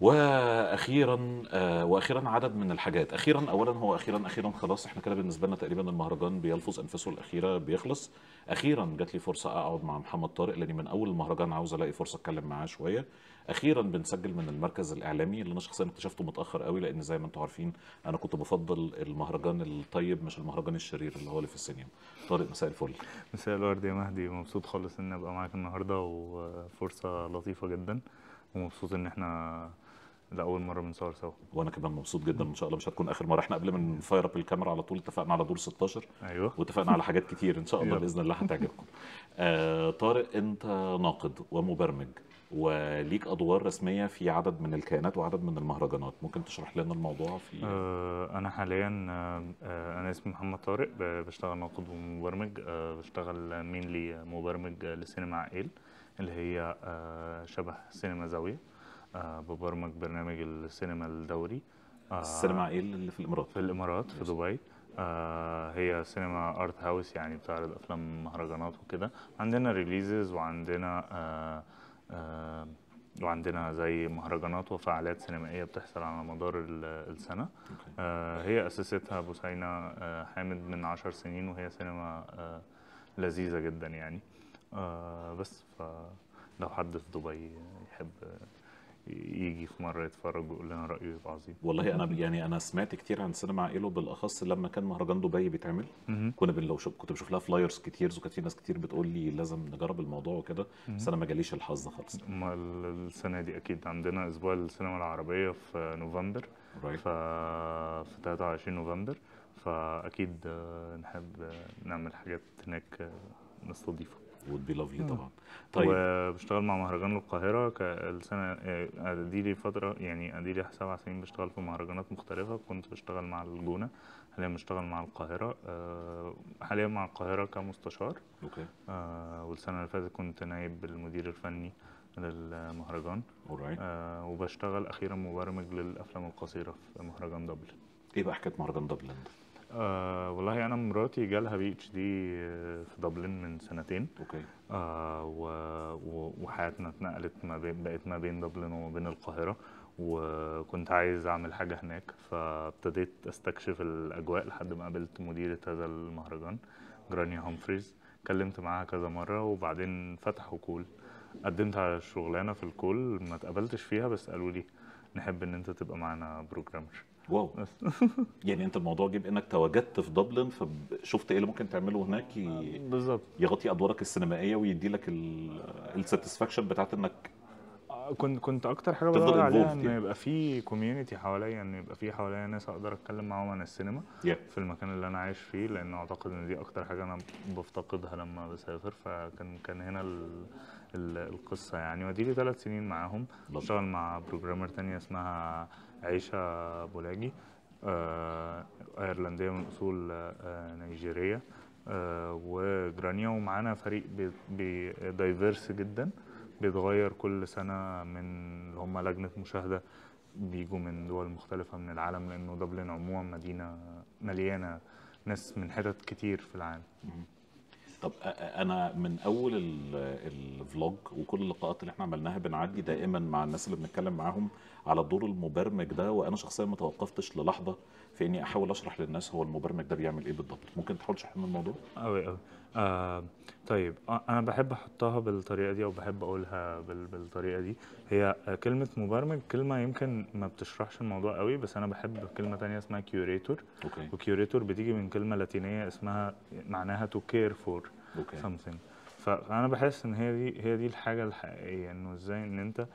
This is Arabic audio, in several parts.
واخيرا آه واخيرا عدد من الحاجات اخيرا اولا هو اخيرا اخيرا خلاص احنا كده بالنسبه لنا تقريبا المهرجان بيلفظ انفاسه الاخيره بيخلص اخيرا جات لي فرصه اقعد مع محمد طارق لاني من اول المهرجان عاوز الاقي فرصه اتكلم معاه شويه اخيرا بنسجل من المركز الاعلامي اللي انا شخصيا اكتشفته متاخر قوي لان زي ما انتم عارفين انا كنت بفضل المهرجان الطيب مش المهرجان الشرير اللي هو اللي في السينما طارق مساء الفل مساء الورد يا مهدي مبسوط خالص ان ابقى معاك النهارده وفرصه لطيفه جدا ومبسوط ان احنا لاول مره بنصور سوا وانا كمان مبسوط جدا ان شاء الله مش هتكون اخر مره احنا قبل ما نفاير اب الكاميرا على طول اتفقنا على دور 16 ايوه واتفقنا على حاجات كتير ان شاء الله باذن الله هتعجبكم آه طارق انت ناقد ومبرمج وليك ادوار رسميه في عدد من الكائنات وعدد من المهرجانات ممكن تشرح لنا الموضوع في آه انا حاليا آه, آه، انا اسمي محمد طارق بشتغل ناقد ومبرمج آه بشتغل مينلي مبرمج لسينما عائل اللي هي آه، شبه سينما زاويه آه، ببرمج برنامج السينما الدوري آه، السينما ايه اللي في الامارات في الامارات في دبي آه، هي سينما ارت هاوس يعني بتعرض افلام مهرجانات وكده عندنا ريليزز وعندنا وعندنا زي مهرجانات وفعاليات سينمائيه بتحصل على مدار السنه هي اسستها بوسينه حامد من عشر سنين وهي سينما لذيذه جدا يعني بس لو حد في دبي يحب يجي في مره يتفرج ويقول لنا رايه يبقى عظيم والله انا يعني انا سمعت كتير عن سينما عائله بالاخص لما كان مهرجان دبي بيتعمل كنا لو كنت بشوف لها فلايرز كتير وكانت في ناس كتير بتقول لي لازم نجرب الموضوع وكده بس انا ما جاليش الحظ خالص ما السنه دي اكيد عندنا اسبوع السينما العربيه في نوفمبر right. ف في 23 نوفمبر فاكيد آه، نحب آه، نعمل حاجات هناك آه، نستضيفها وود بي لافلي طبعا طيب وبشتغل مع مهرجان القاهره السنه آه، دي لي فتره يعني دي لي سبع سنين بشتغل في مهرجانات مختلفه كنت بشتغل مع الجونه حاليا بشتغل مع القاهره آه، حاليا مع القاهره كمستشار اوكي آه، والسنه اللي فاتت كنت نائب المدير الفني للمهرجان right. آه وبشتغل اخيرا مبرمج للافلام القصيره في مهرجان دبلن ايه بقى حكايه مهرجان دبلن ده؟ آه والله انا مراتي جالها بي اتش دي في دبلن من سنتين اوكي آه و... و... وحياتنا اتنقلت ما بين بقت ما بين دبلن وما بين القاهره وكنت عايز اعمل حاجه هناك فابتديت استكشف الاجواء لحد ما قابلت مديره هذا المهرجان جرانيا هومفريز اتكلمت معاها كذا مره وبعدين فتحوا كول قدمت على الشغلانه في الكول ما اتقبلتش فيها بس قالوا لي نحب ان انت تبقى معانا بروجرامر واو يعني انت الموضوع جه بانك تواجدت في دبلن فشفت ايه اللي ممكن تعمله هناك ي... بالظبط يغطي ادوارك السينمائيه ويدي لك الساتسفاكشن بتاعت انك آه، كنت كنت اكتر حاجه بدور عليها ان يعني. يبقى في كوميونتي حواليا ان يبقى في حواليا ناس اقدر اتكلم معاهم عن السينما yeah. في المكان اللي انا عايش فيه لان اعتقد ان دي اكتر حاجه انا بفتقدها لما بسافر فكان كان هنا ال القصه يعني ودي لي ثلاث سنين معاهم بشتغل مع بروجرامر تانية اسمها عيشة بولاجي آه، ايرلنديه من اصول آه، نيجيريه آه، وجرانيا ومعانا فريق دايفيرس جدا بيتغير كل سنه من اللي هم لجنه مشاهده بيجوا من دول مختلفه من العالم لانه دبلن عموما مدينه مليانه ناس من حتت كتير في العالم طب انا من اول الفلوج وكل اللقاءات اللي احنا عملناها بنعدي دائما مع الناس اللي بنتكلم معاهم على الدور المبرمج ده وانا شخصيا ما توقفتش للحظه في اني احاول اشرح للناس هو المبرمج ده بيعمل ايه بالضبط ممكن تحاول تشرح الموضوع قوي قوي آه طيب انا بحب احطها بالطريقه دي او بحب اقولها بال بالطريقه دي هي كلمه مبرمج كلمه يمكن ما بتشرحش الموضوع قوي بس انا بحب كلمه تانية اسمها كيوريتور اوكي وكيوريتور بتيجي من كلمه لاتينيه اسمها معناها تو كير فور اوكي something فانا بحس ان هي دي هي دي الحاجه الحقيقيه انه ازاي ان انت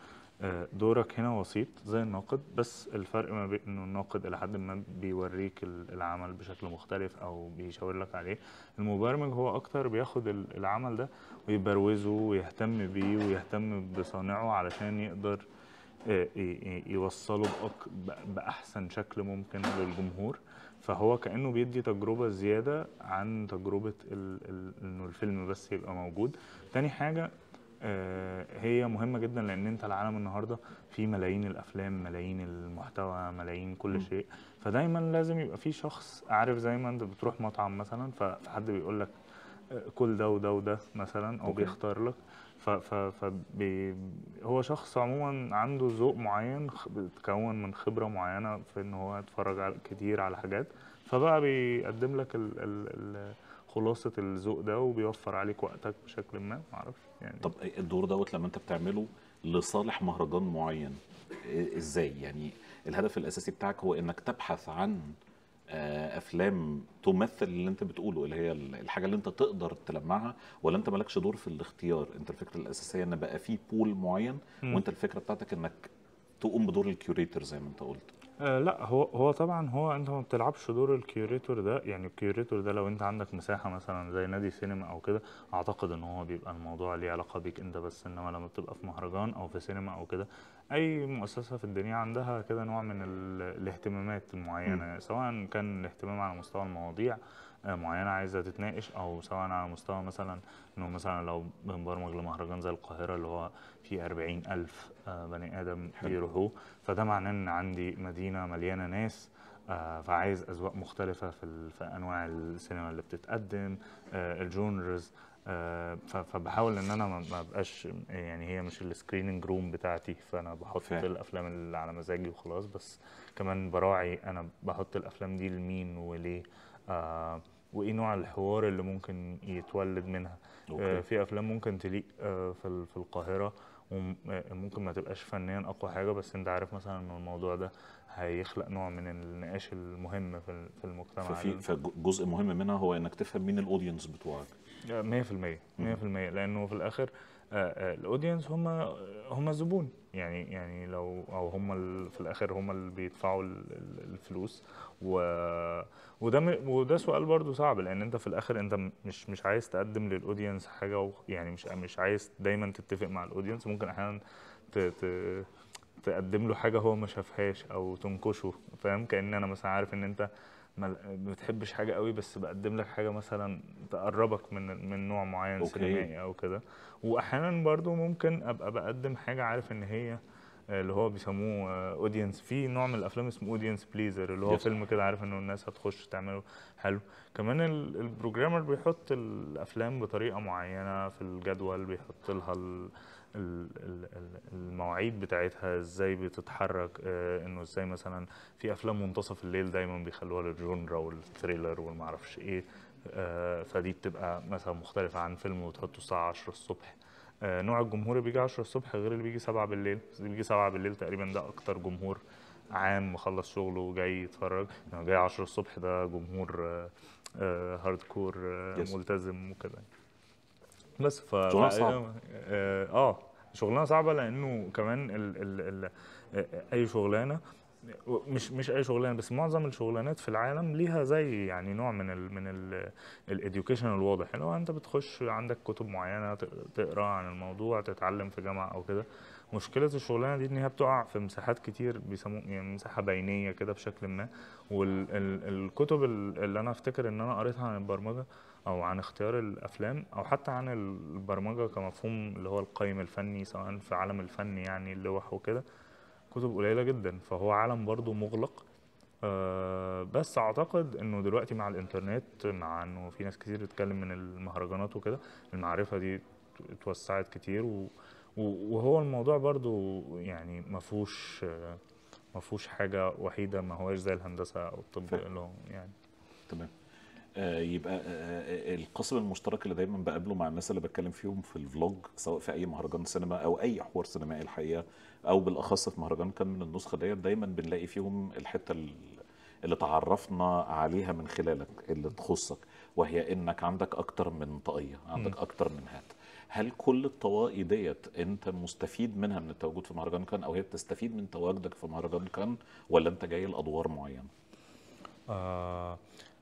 آه، دورك هنا وسيط زي الناقد بس الفرق ما بين انه الناقد الى حد ما بيوريك العمل بشكل مختلف او بيشاور لك عليه المبرمج هو اكتر بياخد العمل ده ويبروزه ويهتم بيه ويهتم بصانعه علشان يقدر آه، يوصله باحسن شكل ممكن للجمهور فهو كانه بيدي تجربه زياده عن تجربه انه الفيلم بس يبقى موجود تاني حاجه آه، هي مهمه جدا لان انت العالم النهارده في ملايين الافلام ملايين المحتوى ملايين كل شيء فدايما لازم يبقى في شخص عارف زي ما انت بتروح مطعم مثلا فحد بيقول لك آه، كل ده وده وده مثلا او بيختار لك ف ف ف هو شخص عموما عنده ذوق معين بيتكون من خبره معينه في ان هو اتفرج على كتير على حاجات فبقى بيقدم لك ال ال ال خلاصه الذوق ده وبيوفر عليك وقتك بشكل ما معرفش يعني طب الدور دوت لما انت بتعمله لصالح مهرجان معين إيه، ازاي يعني الهدف الاساسي بتاعك هو انك تبحث عن آه، افلام تمثل اللي انت بتقوله اللي هي الحاجه اللي انت تقدر تلمعها ولا انت مالكش دور في الاختيار انت الفكره الاساسيه ان بقى في بول معين وانت الفكره بتاعتك انك تقوم بدور الكيوريتر زي ما انت قلت آه لا هو هو طبعا هو انت ما بتلعبش دور الكيوريتور ده يعني الكيوريتور ده لو انت عندك مساحه مثلا زي نادي سينما او كده اعتقد ان هو بيبقى الموضوع ليه علاقه بيك انت بس انما لما بتبقى في مهرجان او في سينما او كده اي مؤسسه في الدنيا عندها كده نوع من الاهتمامات المعينه سواء كان الاهتمام على مستوى المواضيع آه، معينه عايزه تتناقش او سواء على مستوى مثلا انه مثلا لو بنبرمج لمهرجان زي القاهره اللي هو فيه 40 الف آه، بني ادم بيروحوه فده معناه ان عندي مدينه مليانه ناس آه، فعايز اذواق مختلفه في, في انواع السينما اللي بتتقدم الجونرز آه، فبحاول ان انا ما ابقاش يعني هي مش السكريننج روم بتاعتي فانا بحط فهم. الافلام اللي على مزاجي وخلاص بس كمان براعي انا بحط الافلام دي لمين وليه آه وايه نوع الحوار اللي ممكن يتولد منها آه في افلام ممكن تليق آه في, في القاهره وممكن آه، ما تبقاش فنيا اقوى حاجه بس انت عارف مثلا ان الموضوع ده هيخلق نوع من النقاش المهم في المجتمع ففي فجزء مهم منها هو انك تفهم مين الاودينس بتوعك 100% 100% لانه في الاخر آه، آه، الاودينس هم هم الزبون يعني يعني لو او هم في الاخر هم اللي بيدفعوا الفلوس و وده وده سؤال برضه صعب لان انت في الاخر انت مش مش عايز تقدم للاودينس حاجه و يعني مش مش عايز دايما تتفق مع الاودينس ممكن احيانا تقدم له حاجه هو ما شافهاش او تنكشه فاهم كان انا مثلا عارف ان انت ما بتحبش حاجه قوي بس بقدم لك حاجه مثلا تقربك من من نوع معين سينمائي او كده واحيانا برضو ممكن ابقى بقدم حاجه عارف ان هي آه، اللي هو بيسموه اودينس آه، في نوع من الافلام اسمه اودينس بليزر اللي هو فيلم كده عارف انه الناس هتخش تعمله حلو كمان البروجرامر بيحط الافلام بطريقه معينه في الجدول بيحط لها المواعيد بتاعتها ازاي بتتحرك آه، انه ازاي مثلا في افلام منتصف الليل دايما بيخلوها للجونرا والتريلر والمعرفش ايه آه، فدي بتبقى مثلا مختلفه عن فيلم وتحطه الساعه 10 الصبح آه، نوع الجمهور اللي بيجي 10 الصبح غير اللي بيجي 7 بالليل اللي بيجي 7 بالليل تقريبا ده اكتر جمهور عام مخلص شغله وجاي يتفرج يعني جاي 10 الصبح ده جمهور هاردكور ملتزم وكده بس ف شغلانه صعبه آه،, اه شغلانه صعبه لانه كمان ال ال ال آه، اي شغلانه مش مش اي شغلانه بس معظم الشغلانات في العالم ليها زي يعني نوع من الـ من الاديوكيشن الواضح اللي هو انت بتخش عندك كتب معينه تقرا عن الموضوع تتعلم في جامعه او كده مشكله الشغلانه دي ان هي بتقع في مساحات كتير بيسموها يعني مساحه بينيه كده بشكل ما والكتب اللي انا افتكر ان انا قريتها عن البرمجه او عن اختيار الافلام او حتى عن البرمجه كمفهوم اللي هو القيم الفني سواء في عالم الفن يعني اللوح وكده كتب قليله جدا فهو عالم برضو مغلق آه، بس اعتقد انه دلوقتي مع الانترنت مع انه في ناس كتير بتتكلم من المهرجانات وكده المعرفه دي اتوسعت كتير وهو الموضوع برضو يعني ما فيهوش ما فيهوش حاجه وحيده ما هوش زي الهندسه او الطب هو يعني تمام آه، يبقى آه، آه، القاسم المشترك اللي دايما بقابله مع الناس اللي بتكلم فيهم في الفلوج سواء في اي مهرجان سينما او اي حوار سينمائي الحقيقه او بالاخص في مهرجان كان من النسخه ديت دايما بنلاقي فيهم الحته اللي تعرفنا عليها من خلالك اللي تخصك وهي انك عندك اكتر من طاقيه عندك اكتر من هات هل كل الطواقي ديت انت مستفيد منها من التواجد في مهرجان كان او هي بتستفيد من تواجدك في مهرجان كان ولا انت جاي لادوار معينه آه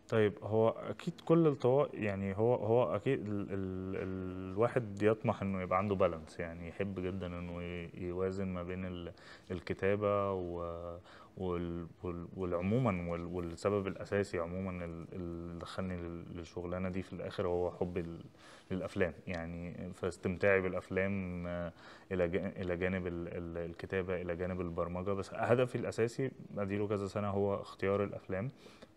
طيب هو اكيد كل الطوائف يعني هو هو اكيد ال ال الواحد يطمح انه يبقى عنده بالانس يعني يحب جدا انه يوازن ما بين الكتابه والعموما والسبب الاساسي عموما اللي خلني للشغلانه دي في الاخر هو حب للافلام يعني فاستمتاعي بالافلام الى الى جانب الكتابه الى جانب البرمجه بس هدفي الاساسي اديله كذا سنه هو اختيار الافلام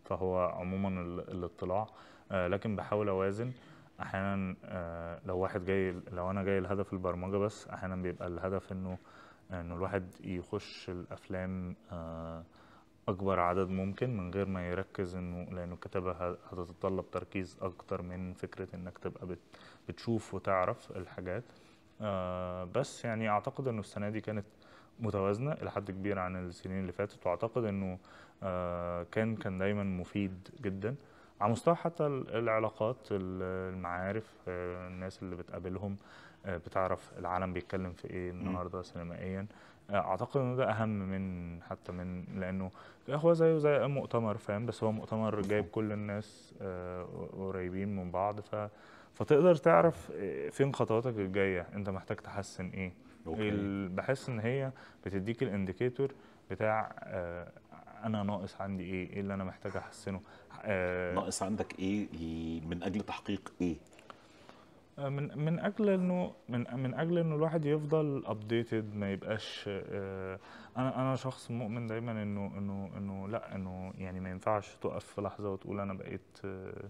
فهو عموما الاطلاع آه، لكن بحاول اوازن احيانا آه، لو واحد جاي لو انا جاي لهدف البرمجه بس احيانا بيبقى الهدف انه آه، انه الواحد يخش الافلام اكبر عدد ممكن من غير ما يركز انه لانه الكتابه هتتطلب تركيز اكتر من فكره انك تبقى بتشوف وتعرف الحاجات بس يعني اعتقد انه السنه دي كانت متوازنه الى حد كبير عن السنين اللي فاتت واعتقد انه آه، كان كان دايما مفيد جدا على مستوى حتى العلاقات المعارف آه، الناس اللي بتقابلهم آه، بتعرف العالم بيتكلم في ايه النهارده سينمائيا اعتقد ان ده اهم من حتى من لانه هو زيه زي مؤتمر فاهم بس هو مؤتمر جايب كل الناس قريبين من بعض ف فتقدر تعرف فين خطواتك الجايه انت محتاج تحسن ايه بحس ان هي بتديك الانديكيتور بتاع انا ناقص عندي ايه ايه اللي انا محتاج احسنه آه ناقص عندك ايه من اجل تحقيق ايه آه، من من اجل انه من من اجل انه الواحد يفضل ابديتد ما يبقاش آه، انا انا شخص مؤمن دايما انه انه انه لا انه يعني ما ينفعش تقف في لحظه وتقول انا بقيت آه،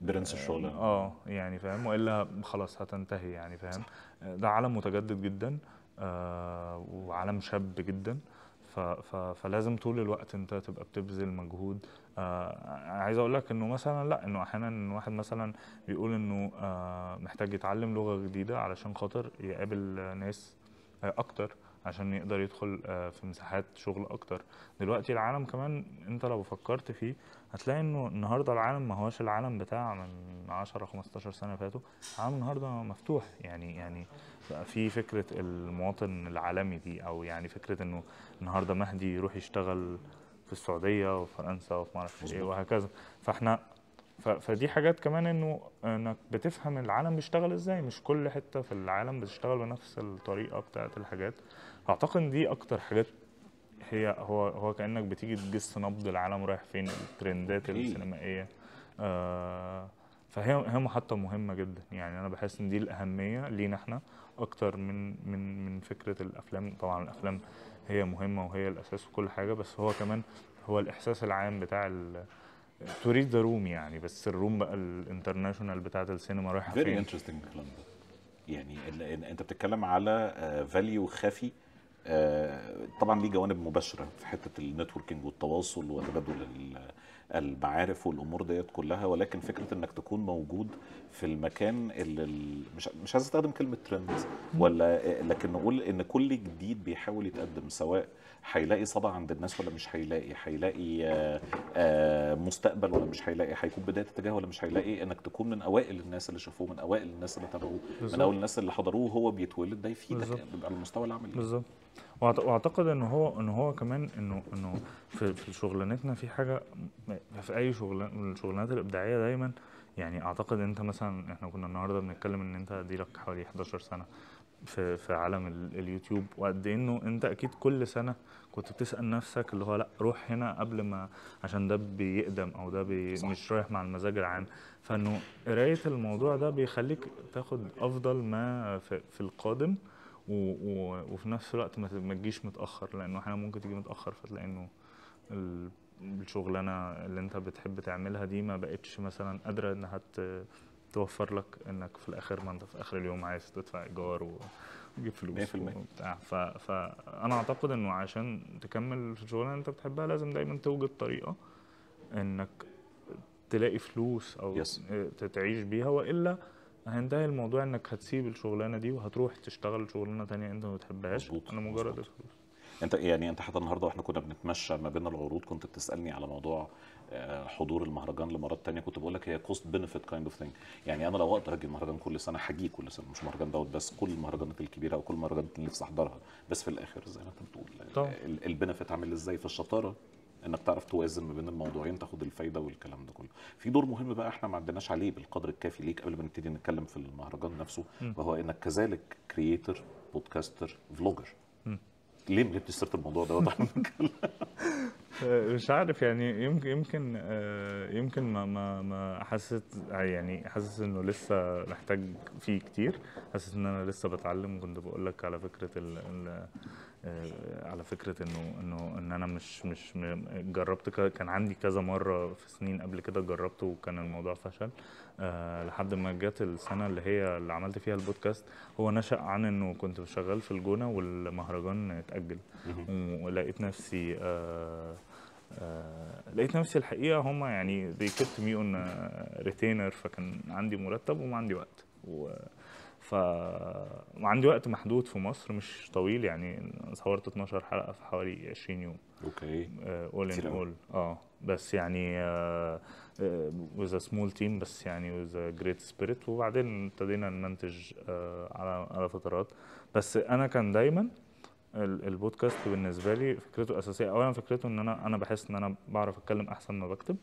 برنس الشغل اه يعني فاهم والا خلاص هتنتهي يعني فاهم ده عالم متجدد جدا وعالم شاب جدا فلازم طول الوقت انت تبقى بتبذل مجهود آه عايز اقول لك انه مثلا لا انه احيانا واحد مثلا بيقول انه آه محتاج يتعلم لغه جديده علشان خاطر يقابل ناس آه، اكتر عشان يقدر يدخل آه، في مساحات شغل اكتر دلوقتي العالم كمان انت لو فكرت فيه هتلاقي انه النهارده العالم ما هوش العالم بتاع من 10 15 سنه فاتوا العالم النهارده مفتوح يعني يعني في فكره المواطن العالمي دي او يعني فكره انه النهارده مهدي يروح يشتغل في السعوديه وفي فرنسا وفي ما اعرفش ايه وهكذا فاحنا فدي حاجات كمان انه انك بتفهم العالم بيشتغل ازاي مش كل حته في العالم بتشتغل بنفس الطريقه بتاعت الحاجات اعتقد ان دي اكتر حاجات هي هو هو كانك بتيجي تجس نبض العالم رايح فين الترندات السينمائيه آه فهي هي محطه مهمه جدا يعني انا بحس ان دي الاهميه لينا احنا اكتر من من من فكره الافلام طبعا الافلام هي مهمه وهي الاساس وكل حاجه بس هو كمان هو الاحساس العام بتاع تريد ذا روم يعني بس الروم بقى الانترناشونال بتاعت السينما رايحه فين فيري انترستنج الكلام ده يعني انت بتتكلم على فاليو آه، خفي آه، طبعا ليه جوانب مباشره في حته النتوركينج والتواصل وتبادل المعارف والامور ديت كلها ولكن فكره انك تكون موجود في المكان اللي مش مش عايز استخدم كلمه ترند ولا آه، لكن نقول ان كل جديد بيحاول يتقدم سواء هيلاقي صدى عند الناس ولا مش هيلاقي هيلاقي آه، مستقبل ولا مش هيلاقي هيكون بدايه اتجاه ولا مش هيلاقي انك تكون من اوائل الناس اللي شافوه من اوائل الناس اللي تابعوه من اول الناس اللي حضروه وهو بيتولد ده يفيدك على المستوى العملي بالظبط واعتقد ان هو ان هو كمان انه انه في, في شغلانتنا في حاجه في اي شغلانه من الشغلانات الابداعيه دايما يعني اعتقد انت مثلا احنا كنا النهارده بنتكلم ان انت دي لك حوالي 11 سنه في في عالم اليوتيوب وقد ايه انه انت اكيد كل سنه كنت بتسال نفسك اللي هو لا روح هنا قبل ما عشان ده بيقدم او ده بي مش رايح مع المزاج العام فانه قرايه الموضوع ده بيخليك تاخد افضل ما في, في القادم و... و... وفي نفس الوقت ما تجيش متاخر لانه احيانا ممكن تيجي متاخر فتلاقي انه الشغلانه اللي انت بتحب تعملها دي ما بقتش مثلا قادره انها توفر لك انك في الاخر ما انت في اخر اليوم عايز تدفع ايجار وتجيب فلوس وبتاع ف... فانا اعتقد انه عشان تكمل في الشغلانه اللي انت بتحبها لازم دايما توجد طريقه انك تلاقي فلوس او yes. تعيش بيها والا هينتهي الموضوع انك هتسيب الشغلانه دي وهتروح تشتغل شغلانه ثانيه انت ما بتحبهاش انا مجرد الفلوس انت يعني انت حتى النهارده واحنا كنا بنتمشى ما بين العروض كنت بتسالني على موضوع آه، حضور المهرجان لمرات تانية كنت بقول لك هي كوست بنفيت كايند اوف ثينج يعني انا لو اقدر اجي المهرجان كل سنه هجيه كل سنه مش مهرجان دوت بس كل المهرجانات الكبيره او كل المهرجانات اللي نفسي احضرها بس في الاخر زي ما انت بتقول البنفيت عامل ازاي في الشطاره انك تعرف توازن ما بين الموضوعين تاخد الفايده والكلام ده كله في دور مهم بقى احنا ما عدناش عليه بالقدر الكافي ليك قبل ما نبتدي نتكلم في المهرجان نفسه م. وهو انك كذلك كرييتر بودكاستر فلوجر ليه ما جبتش سيره الموضوع ده واحنا بنتكلم مش عارف يعني يمكن يمكن آه، يمكن ما ما ما حسيت يعني حاسس انه لسه محتاج فيه كتير حاسس ان انا لسه بتعلم كنت بقول لك على فكره ال آه، على فكره انه انه ان انا مش مش جربت كان عندي كذا مره في سنين قبل كده جربته وكان الموضوع فشل أه لحد ما جت السنه اللي هي اللي عملت فيها البودكاست هو نشا عن انه كنت شغال في الجونه والمهرجان اتاجل ولقيت نفسي أه آه، لقيت نفسي الحقيقه هم يعني they kept me on آه، retainer فكان عندي مرتب وما عندي وقت و... ف وعندي وقت محدود في مصر مش طويل يعني صورت 12 حلقه في حوالي 20 يوم اوكي اول ان اول اه بس يعني وذ ا سمول تيم بس يعني وذ ا جريت سبيريت وبعدين ابتدينا ننتج آه، على على فترات بس انا كان دايما البودكاست بالنسبه لي فكرته اساسيه اولا فكرته ان انا انا بحس ان انا بعرف اتكلم احسن ما بكتب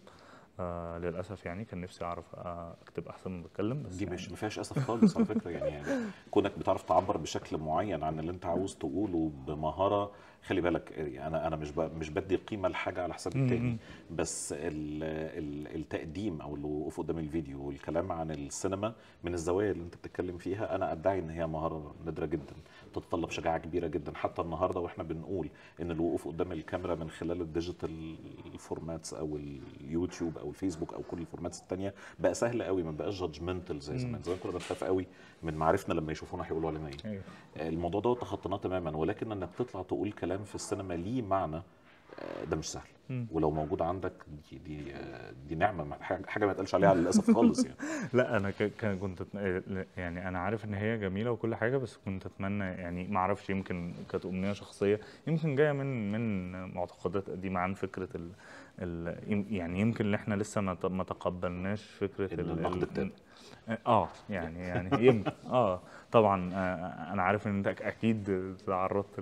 آه للاسف يعني كان نفسي اعرف آه اكتب احسن من بتكلم بس دي مش يعني ما فيهاش اسف خالص على فكره يعني, يعني كونك بتعرف تعبر بشكل معين عن اللي انت عاوز تقوله بمهاره خلي بالك انا انا مش مش بدي قيمه لحاجه على حساب التاني بس الـ الـ التقديم او الوقوف قدام الفيديو والكلام عن السينما من الزوايا اللي انت بتتكلم فيها انا ادعي ان هي مهاره نادره جدا تتطلب شجاعه كبيره جدا حتى النهارده واحنا بنقول ان الوقوف قدام الكاميرا من خلال الديجيتال فورماتس او اليوتيوب او الفيسبوك او كل الفورماتس الثانيه بقى سهل قوي ما بقاش جادجمنتال زي زمان زمان كنا بنخاف قوي من معرفنا لما يشوفونا هيقولوا علينا ايه أيوه. الموضوع ده تخطيناه تماما ولكن انك تطلع تقول كلام في السينما ليه معنى آه، ده مش سهل ولو موجود عندك دي دي, دي نعمه حاجه ما يتقالش عليها للاسف خالص يعني لا انا كنت يعني انا عارف ان هي جميله وكل حاجه بس كنت اتمنى يعني ما اعرفش يمكن كانت امنيه شخصيه يمكن جايه من من معتقدات قديمه عن فكره ال ال يعني يمكن احنا لسه ما تقبلناش فكره النقد التام اه يعني يعني يمكن اه طبعا آه، انا عارف ان انت اكيد تعرضت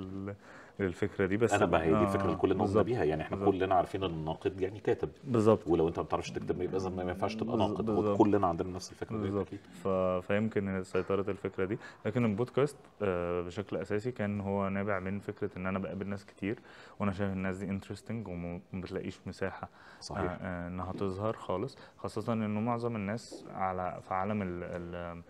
للفكره دي بس انا ما هي دي الفكره اللي آه، كلنا قمنا بيها يعني احنا بالزبط. كلنا عارفين ان الناقد يعني كاتب بالظبط ولو انت ما بتعرفش تكتب يبقى ما ينفعش تبقى ناقد وكلنا عندنا نفس الفكره دي بالظبط ف... فيمكن سيطره الفكره دي لكن البودكاست آه، بشكل اساسي كان هو نابع من فكره ان انا بقابل ناس كتير وانا شايف الناس دي انترستنج وما بتلاقيش مساحه آه، صحيح انها تظهر خالص خاصه انه معظم الناس على في عالم ال... ال...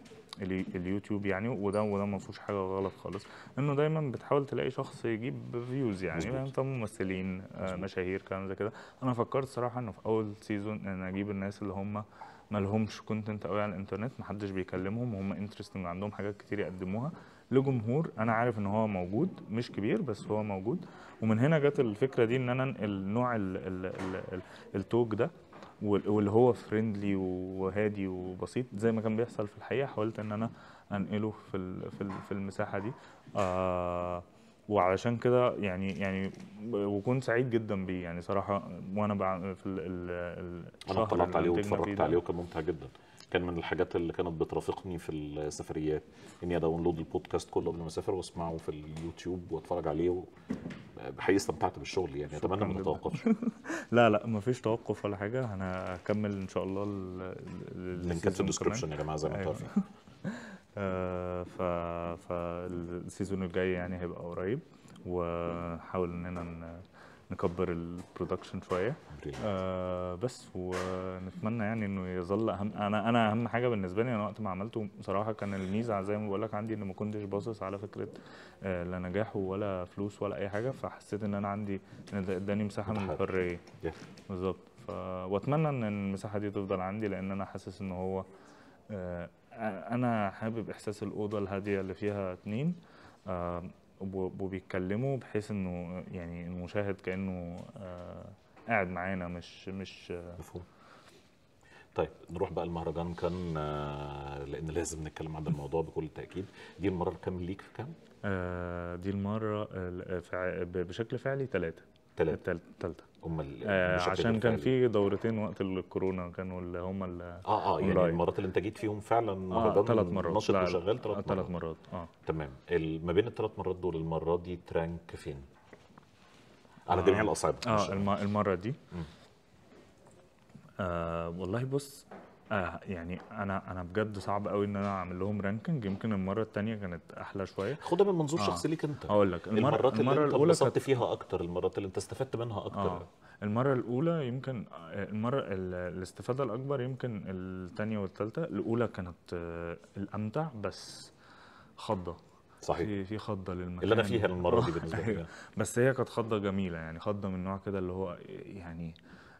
اليوتيوب يعني وده وده ما فيهوش حاجه غلط خالص انه دايما بتحاول تلاقي شخص يجيب فيوز يعني انت ممثلين آه، مشاهير كلام زي كده انا فكرت صراحه انه في اول سيزون ان اجيب الناس اللي هم مالهمش كونتنت قوي على الانترنت محدش بيكلمهم وهم انترستنج عندهم حاجات كتير يقدموها لجمهور انا عارف ان هو موجود مش كبير بس هو موجود ومن هنا جت الفكره دي ان انا انقل نوع التوك ده واللي هو فريندلي وهادي وبسيط زي ما كان بيحصل في الحقيقه حاولت ان انا انقله في في المساحه دي آه وعلشان كده يعني يعني وكنت سعيد جدا بيه يعني صراحه وانا في الشهر انا اطلعت عليه واتفرجت عليه وكان ممتع جدا كان من الحاجات اللي كانت بترافقني في السفريات اني اداونلود البودكاست كله قبل ما اسافر واسمعه في اليوتيوب واتفرج عليه حقيقي استمتعت بالشغل يعني اتمنى ما نتوقفش لا لا ما فيش توقف ولا حاجه انا هكمل ان شاء الله اللينكات في الديسكربشن يا جماعه زي ما انتم أيوه. عارفين آه، ف فالسيزون الجاي يعني هيبقى قريب وحاول اننا نكبر البرودكشن شويه آه بس ونتمنى يعني انه يظل اهم انا انا اهم حاجه بالنسبه لي انا وقت ما عملته بصراحه كان الميزه زي ما بقول لك عندي ان ما كنتش باصص على فكره آه لا نجاح ولا فلوس ولا اي حاجه فحسيت ان انا عندي اداني مساحه من الحريه بالظبط واتمنى ان المساحه دي تفضل عندي لان انا حاسس ان هو آه انا حابب احساس الاوضه الهاديه اللي فيها اتنين آه وبيتكلموا بحيث انه يعني المشاهد كانه آه، قاعد معانا مش مش آه. مفهوم طيب نروح بقى المهرجان كان آه، لان لازم نتكلم عن الموضوع بكل تاكيد دي المره الكام ليك في كام؟ آه دي المره بشكل فعلي ثلاثه ثلاثة ثالثة هم آه عشان كان في دورتين وقت الكورونا كانوا اللي هم اه اه يعني المرات اللي انت جيت فيهم فعلا اه ثلاث مرات نشط وشغال ثلاث آه، مرات ثلاث مرات اه تمام ما بين الثلاث مرات دول المره دي ترانك فين؟ على آه جميع الاصعده اه المره دي آه والله بص آه يعني انا انا بجد صعب قوي ان انا اعمل لهم رانكينج يمكن المره الثانيه كانت احلى شويه خدها من منظور آه. شخصي ليك انت هقول لك المرة المرات اللي المره انت الاولى كانت... فيها اكتر المرات اللي انت استفدت منها اكتر آه. المره الاولى يمكن آه، المره الاستفاده الاكبر يمكن الثانيه والثالثه الاولى كانت آه، الامتع بس خضه صحيح في في خضه للمكان اللي انا فيها المره دي بالنسبه لي بس هي كانت خضه جميله يعني خضه من نوع كده اللي هو يعني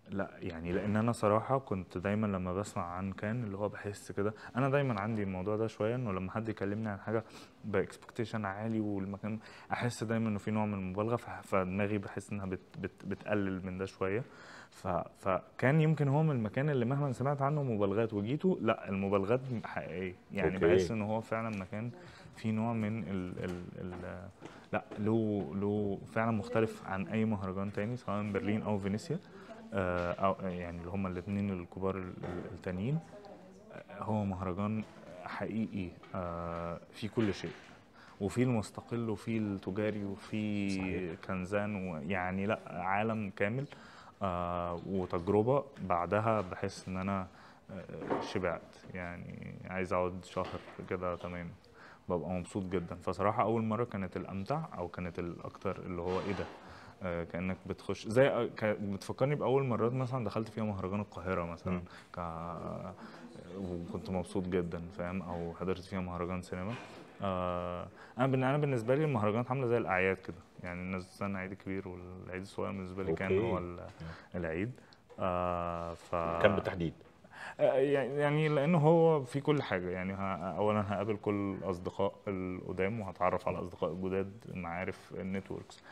لا يعني لان انا صراحه كنت دايما لما بسمع عن كان اللي هو بحس كده انا دايما عندي الموضوع ده شويه انه لما حد يكلمني عن حاجه باكسبكتيشن عالي والمكان احس دايما انه في نوع من المبالغه فدماغي بحس انها بت بت بتقلل من ده شويه ف فكان يمكن هو من المكان اللي مهما سمعت عنه مبالغات وجيته لا المبالغات حقيقيه يعني أوكي. بحس ان هو فعلا مكان في نوع من ال ال ال لا له له فعلا مختلف عن اي مهرجان تاني سواء برلين او فينيسيا آه، او يعني اللي هما الاثنين الكبار التانيين آه، هو مهرجان حقيقي آه، في كل شيء وفي المستقل وفي التجاري وفي كنزان ويعني لا عالم كامل وتجربه بعدها بحس ان انا شبعت يعني عايز اقعد شهر كده تمام ببقى مبسوط جدا فصراحه اول مره كانت الامتع او كانت الاكتر اللي هو ايه ده آه، كانك بتخش زي آه، بتفكرني باول مرات مثلا دخلت فيها مهرجان القاهره مثلا ك... وكنت مبسوط جدا فاهم او حضرت فيها مهرجان سينما آه انا انا بالنسبه لي المهرجانات عامله زي الاعياد كده يعني الناس بتستنى عيد كبير والعيد الصغير بالنسبه لي كان هو العيد آه ف كان بالتحديد آه، يعني لانه هو في كل حاجه يعني اولا هقابل كل الاصدقاء القدام وهتعرف على اصدقاء جداد المعارف النتوركس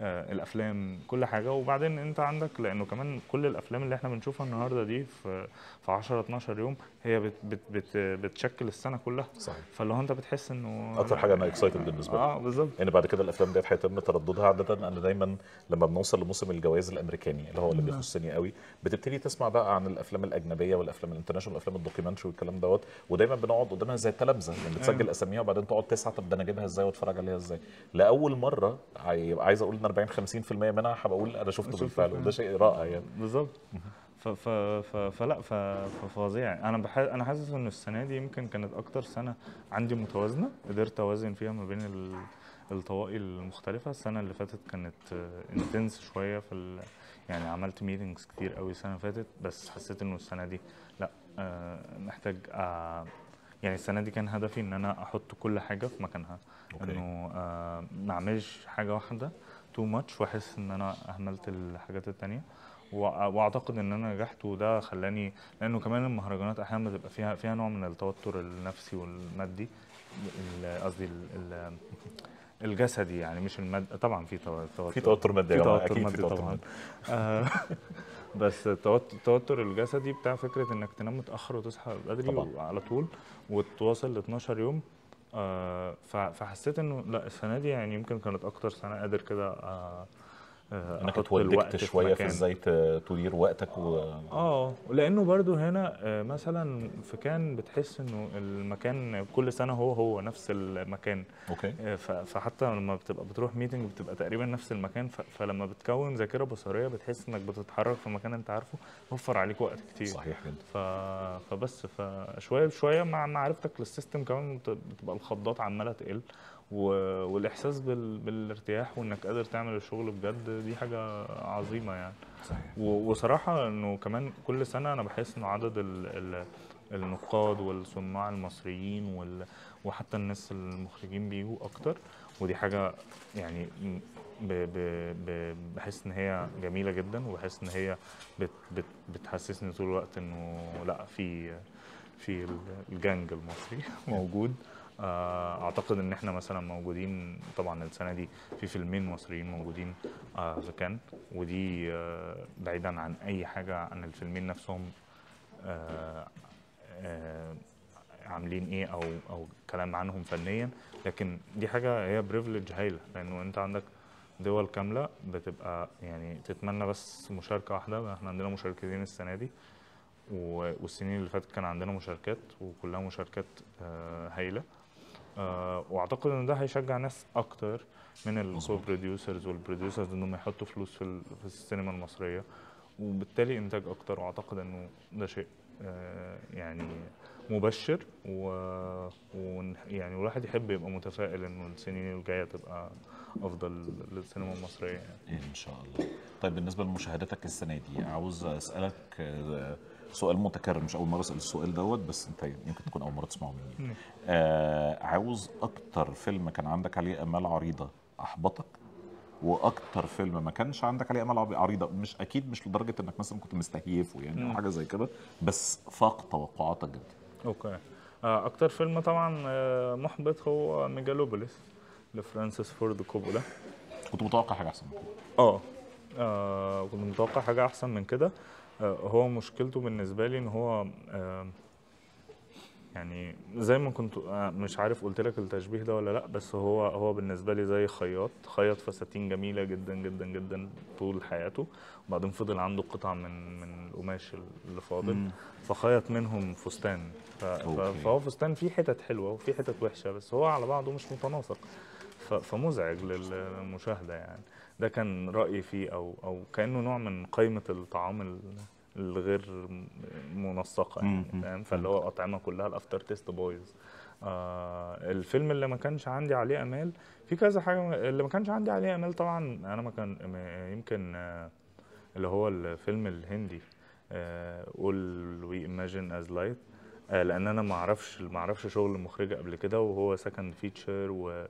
آه، الافلام كل حاجه وبعدين انت عندك لانه كمان كل الافلام اللي احنا بنشوفها النهارده دي في في 10 12 يوم هي بت بت بت بتشكل السنه كلها صحيح فاللي هو انت بتحس انه اكتر حاجه انا اكسايتد بالنسبه لي اه بالظبط ان يعني بعد كده الافلام ديت هيتم ترددها عاده انا دايما لما بنوصل لموسم الجوائز الامريكاني اللي هو اللي نعم. بيخصني قوي بتبتدي تسمع بقى عن الافلام الاجنبيه والافلام الانترناشونال والافلام الدوكيومنتري والكلام دوت ودايما بنقعد قدامها زي التلامذه يعني بتسجل نعم. اساميها وبعدين تقعد تسعه طب ده انا اجيبها ازاي واتفرج عليها ازاي لاول مره عايز اقول تقريبا 40 50% منها هبقول انا شفته بالفعل وده شيء رائع يعني بالظبط ف ف فلا ففظيع انا بح... انا حاسس ان السنه دي يمكن كانت اكتر سنه عندي متوازنه قدرت اوازن فيها ما بين ال... الطوائي المختلفه السنه اللي فاتت كانت انتنس شويه في ال... يعني عملت ميتنجز كتير قوي السنه اللي فاتت بس حسيت انه السنه دي لا آه، محتاج آه، يعني السنه دي كان هدفي ان انا احط كل حاجه في مكانها انه آه، ما اعملش حاجه واحده تو ماتش واحس ان انا اهملت الحاجات التانية واعتقد ان انا نجحت وده خلاني لانه كمان المهرجانات احيانا بتبقى فيها فيها نوع من التوتر النفسي والمادي قصدي الجسدي يعني مش المادي طبعا في توتر في توتر مادي في توتر اكيد مادي في توتر طبعا آه. بس التوتر الجسدي بتاع فكره انك تنام متاخر وتصحى بدري على طول وتواصل ل 12 يوم آه، فحسيت انه لا السنه دي يعني يمكن كانت اكتر سنه قادر كده آه، آه، انك تودكت شويه في ازاي تدير وقتك و... اه لانه برضو هنا آه، مثلا في كان بتحس انه المكان كل سنه هو هو نفس المكان اوكي آه، فحتى لما بتبقى بتروح ميتنج بتبقى تقريبا نفس المكان فلما بتكون ذاكره بصريه بتحس انك بتتحرك في مكان انت عارفه وفر عليك وقت كتير صحيح جدا ف... فبس فشويه بشويه مع معرفتك للسيستم كمان بتبقى الخضات عماله تقل والاحساس بالارتياح وانك قادر تعمل الشغل بجد دي حاجه عظيمه يعني صحيح. وصراحه انه كمان كل سنه انا بحس انه عدد النقاد والصناع المصريين وال... وحتى الناس المخرجين بيجوا اكتر ودي حاجه يعني ب... ب... ب... بحس ان هي جميله جدا وبحس ان هي بت... بت... بتحسسني طول الوقت انه لا في في الجانج المصري موجود آه، اعتقد ان احنا مثلا موجودين طبعا السنه دي في فيلمين مصريين موجودين في آه، كان ودي آه، بعيدا عن اي حاجه عن الفيلمين نفسهم عاملين ايه او او كلام عنهم فنيا لكن دي حاجه هي بريفليج هايله لانه انت عندك دول كامله بتبقى يعني تتمنى بس مشاركه واحده احنا عندنا مشاركتين السنه دي والسنين اللي فاتت كان عندنا مشاركات وكلها مشاركات هايله آه واعتقد ان ده هيشجع ناس اكتر من الكو بروديوسرز والبروديوسرز انهم يحطوا فلوس في, في السينما المصريه وبالتالي انتاج اكتر واعتقد انه ده شيء آه يعني مبشر و... و يعني الواحد يحب يبقى متفائل انه السنين الجايه تبقى افضل للسينما المصريه يعني. ان شاء الله طيب بالنسبه لمشاهداتك السنه دي عاوز اسالك آه، سؤال متكرر مش اول مره اسال السؤال دوت بس انت يمكن تكون اول مره تسمعه مني نعم. آه عاوز اكتر فيلم كان عندك عليه امال عريضه احبطك واكتر فيلم ما كانش عندك عليه امال عريضه مش اكيد مش لدرجه انك مثلا كنت مستهيفه يعني او نعم. حاجه زي كده بس فاق توقعاتك جدا اوكي آه، اكتر فيلم طبعا آه، محبط هو ميجالوبوليس لفرانسيس فورد كوبولا كنت متوقع حاجه احسن من كده اه, آه، كنت متوقع حاجه احسن من كده آه، هو مشكلته بالنسبه لي ان هو آه، يعني زي ما كنت آه، مش عارف قلت لك التشبيه ده ولا لا بس هو هو بالنسبه لي زي خياط خيط فساتين جميله جدا جدا جدا طول حياته وبعدين فضل عنده قطع من من القماش اللي فاضل فخيط منهم فستان فهو فستان فيه حتت حلوه وفيه حتت وحشه بس هو على بعضه مش متناسق فمزعج للمشاهده يعني ده كان رايي فيه او او كانه نوع من قائمه الطعام الغير منسقه يعني فاهم فاللي هو اطعمه كلها الافتر تيست بايظ آه الفيلم اللي ما كانش عندي عليه امال في كذا حاجه اللي ما كانش عندي عليه امال طبعا انا ما كان يمكن آه اللي هو الفيلم الهندي آه، قول وي ايماجين از لايت لان انا ما اعرفش ما اعرفش شغل المخرجه قبل كده وهو سكند فيتشر و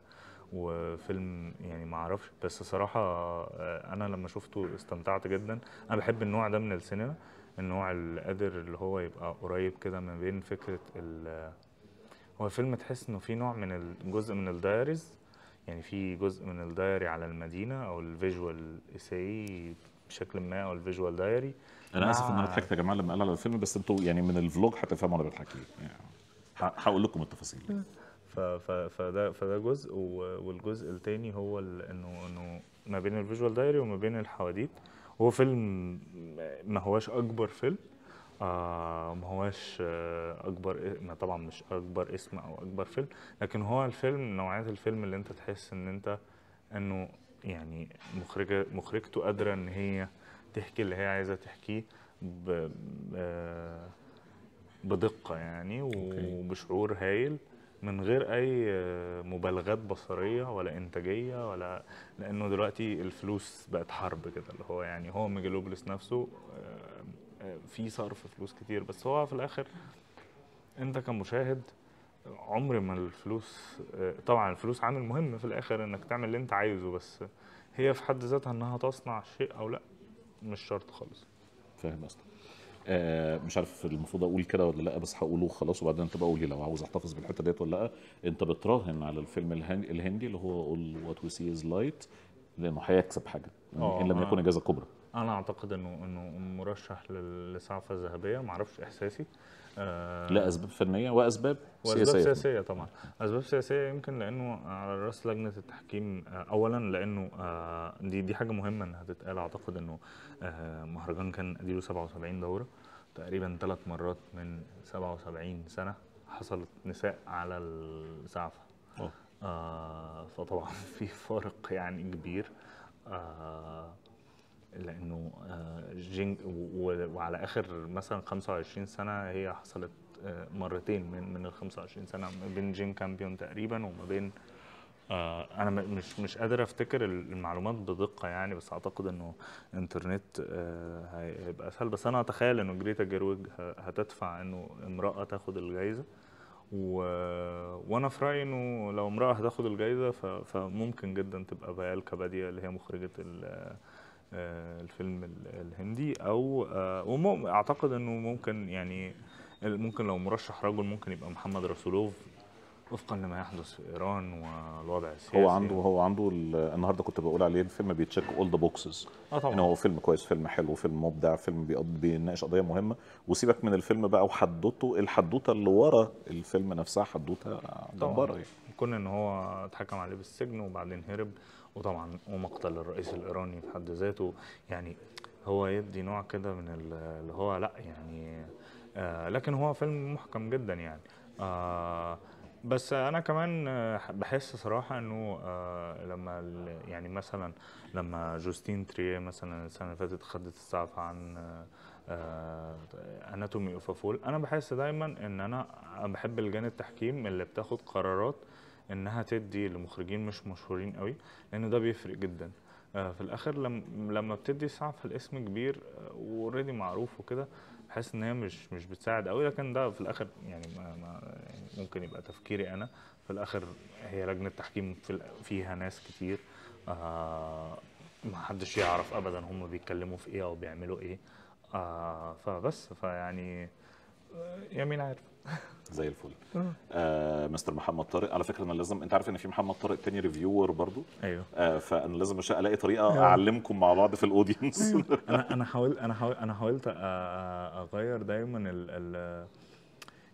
وفيلم يعني ما اعرفش بس صراحه آه، انا لما شفته استمتعت جدا انا بحب النوع ده من السينما النوع اللي قادر اللي هو يبقى قريب كده ما بين فكره ال هو فيلم تحس انه في نوع من الجزء من الدايريز يعني في جزء من الدايري على المدينه او الفيجوال اساي بشكل ما او الفيجوال دايري انا اسف ان انا ضحكت يا جماعه لما قال على الفيلم بس انتوا يعني من الفلوج هتفهموا انا بضحك ليه يعني هقول لكم التفاصيل فده فده جزء والجزء التاني هو انه انه ما بين الفيجوال دايري وما بين الحواديت هو فيلم ما هواش اكبر فيلم آه ما هواش اكبر ما طبعا مش اكبر اسم او اكبر فيلم لكن هو الفيلم نوعيه الفيلم اللي انت تحس ان انت انه يعني مخرجه مخرجته قادره ان هي تحكي اللي هي عايزه تحكيه آه، بدقه يعني وبشعور هايل من غير اي آه، مبالغات بصريه ولا انتاجيه ولا لانه دلوقتي الفلوس بقت حرب كده اللي هو يعني هو ميجالوبولس نفسه آه، آه، في صرف فلوس كتير بس هو في الاخر انت كمشاهد عمر ما الفلوس طبعا الفلوس عامل مهم في الاخر انك تعمل اللي انت عايزه بس هي في حد ذاتها انها تصنع شيء او لا مش شرط خالص فاهم قصدك آه، مش عارف المفروض اقول كده ولا لا بس هقوله خلاص وبعدين انت بقى قولي لو عاوز احتفظ بالحته ديت ولا لا انت بتراهن على الفيلم الهندي اللي هو اول وات وي سي از لايت لانه هيكسب حاجه يعني آه، ان لم يكن اجازه كبرى انا اعتقد انه انه مرشح للسعفه الذهبيه معرفش احساسي لا آه، اسباب فنيه واسباب سياسيه واسباب سياسيه, طبعا اسباب سياسيه يمكن لانه على راس لجنه التحكيم آه، اولا لانه آه، دي دي حاجه مهمه انها تتقال اعتقد انه مهرجان كان اديله 77 دوره تقريبا ثلاث مرات من 77 سنه حصلت نساء على الزعفه فطبعا في فارق يعني كبير آه لانه آه، جينج وعلى اخر مثلا 25 سنه هي حصلت آه، مرتين من من ال 25 سنه ما بين جين كامبيون تقريبا وما بين آه، انا مش مش قادر افتكر المعلومات بدقه يعني بس اعتقد انه انترنت هيبقى اسهل بس انا اتخيل انه جريتا جيرويج هتدفع انه امراه تاخد الجائزه و... وانا في رايي انه لو امراه هتاخد الجائزه ف... فممكن جدا تبقى بيال كابادية اللي هي مخرجه ال... آه، الفيلم الهندي او آه، اعتقد انه ممكن يعني ممكن لو مرشح رجل ممكن يبقى محمد رسولوف وفقا لما يحدث في ايران والوضع السياسي هو عنده هو عنده النهارده كنت بقول عليه الفيلم بيتشيك اول ذا بوكسز اه طبعا هو فيلم كويس فيلم حلو فيلم مبدع فيلم بيناقش قضيه مهمه وسيبك من الفيلم بقى وحدوته الحدوته اللي ورا الفيلم نفسها حدوته جباره يعني كون ان هو اتحكم عليه بالسجن وبعدين هرب وطبعا ومقتل الرئيس الايراني في حد ذاته يعني هو يدي نوع كده من اللي هو لا يعني آه لكن هو فيلم محكم جدا يعني آه بس انا كمان آه، بحس صراحه انه آه لما يعني مثلا لما جوستين تريه مثلا السنه اللي فاتت خدت السعف عن آه اناتومي اوف فول انا بحس دايما ان انا بحب لجان التحكيم اللي بتاخد قرارات انها تدي لمخرجين مش مشهورين قوي لان ده بيفرق جدا آه، في الاخر لما بتدي ساعه فالاسم كبير وريدي آه، معروف وكده بحس ان هي مش مش بتساعد قوي لكن ده في الاخر يعني, ما ما يعني ممكن يبقى تفكيري انا في الاخر هي لجنه تحكيم في فيها ناس كتير آه ما حدش يعرف ابدا هم بيتكلموا في ايه او بيعملوا ايه آه فبس فيعني يا مين عارف زي الفل آه. آه مستر محمد طارق على فكره انا لازم انت عارف ان في محمد طارق تاني ريفيور برضو ايوه آه فانا لازم الاقي طريقه أيوه. اعلمكم مع بعض في الاودينس أيوه. انا انا حاولت انا حاول انا حاولت اغير دايما ال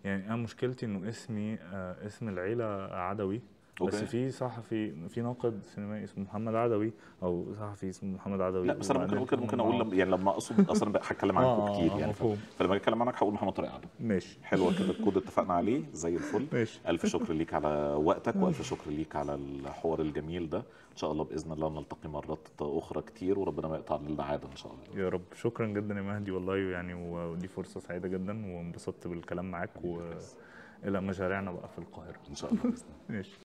يعني انا مشكلتي انه اسمي آه، اسم العيله عدوي أوكي. بس في صحفي في ناقد سينمائي اسمه محمد عدوي او صحفي اسمه محمد عدوي لا بس انا ممكن ممكن, ممكن اقول لما يعني لما اقصد اصلا هتكلم عنكم آه،, آه كتير يعني آه فلما اتكلم عنك هقول محمد طارق عدوي ماشي حلو كده الكود اتفقنا عليه زي الفل ماشي الف شكر ليك على وقتك والف شكر ليك على الحوار الجميل ده ان شاء الله باذن الله نلتقي مرات اخرى كتير وربنا ما يقطع لنا عاده ان شاء الله يا رب شكرا جدا يا مهدي والله يعني ودي فرصه سعيده جدا وانبسطت بالكلام معاك و الى مشاريعنا بقى في القاهره ان شاء الله ماشي